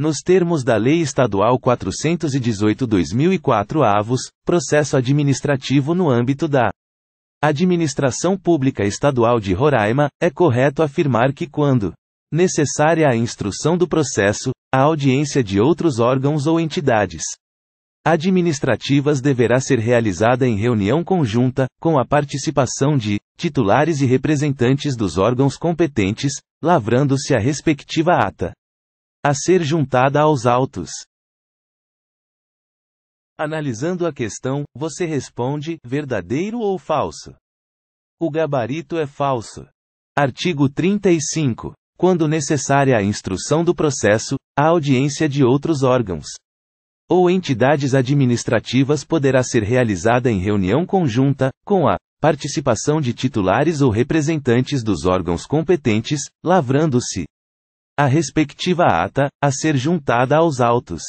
nos termos da Lei Estadual 418-2004 avos, processo administrativo no âmbito da Administração Pública Estadual de Roraima, é correto afirmar que quando necessária a instrução do processo, a audiência de outros órgãos ou entidades administrativas deverá ser realizada em reunião conjunta, com a participação de titulares e representantes dos órgãos competentes, lavrando-se a respectiva ata a ser juntada aos autos. Analisando a questão, você responde: verdadeiro ou falso? O gabarito é falso. Artigo 35. Quando necessária a instrução do processo, a audiência de outros órgãos ou entidades administrativas poderá ser realizada em reunião conjunta, com a participação de titulares ou representantes dos órgãos competentes, lavrando-se a respectiva ata, a ser juntada aos autos.